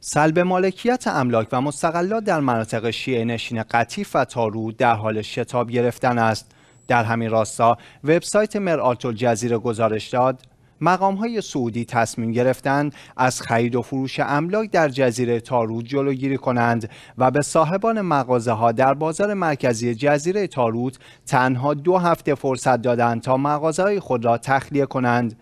سلب مالکیت املاک و مستقلات در مناطق شیعه نشین قطیف و تارو در حال شتاب گرفتن است در همین راستا وبسایت مرآت الجزیره گزارش داد مقام های سعودی تصمیم گرفتند از خرید و فروش املاک در جزیره تارود جلوگیری کنند و به صاحبان مغازه ها در بازار مرکزی جزیره تارود تنها دو هفته فرصت دادند تا مغازه های خود را تخلیه کنند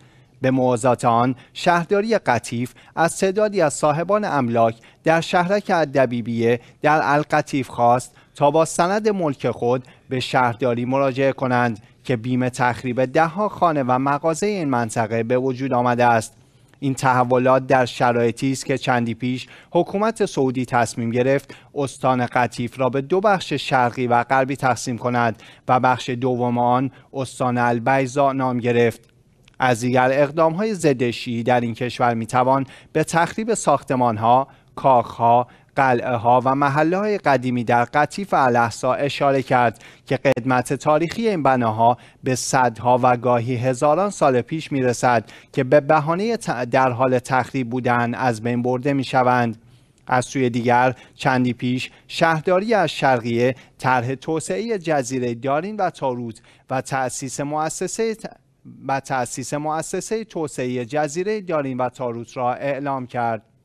به موازات آن شهرداری قطیف از تعدادی از صاحبان املاک در شهرک ادبیبیه در القطیف خواست تا با سند ملک خود به شهرداری مراجعه کنند که بیمه تخریب دهها خانه و مغازه این منطقه به وجود آمده است این تحولات در شرایطی است که چندی پیش حکومت سعودی تصمیم گرفت استان قطیف را به دو بخش شرقی و غربی تقسیم کند و بخش دوم آن استان البیزا نام گرفت از دیگر اقدام های زدشی در این کشور میتوان به تخریب ساختمان ها، کاخها، قلعه ها و محله های قدیمی در قطیف الاحسا اشاره کرد که قدمت تاریخی این بناها به صدها و گاهی هزاران سال پیش می که به بهانه در حال تخریب بودن از بین برده می از سوی دیگر چندی پیش شهرداری از شرقیه طرح توسعه جزیره دارین و تاروت و تأسیس مؤسسه و تأسیس مؤسسه توسعه جزیره دارین و تاروت را اعلام کرد.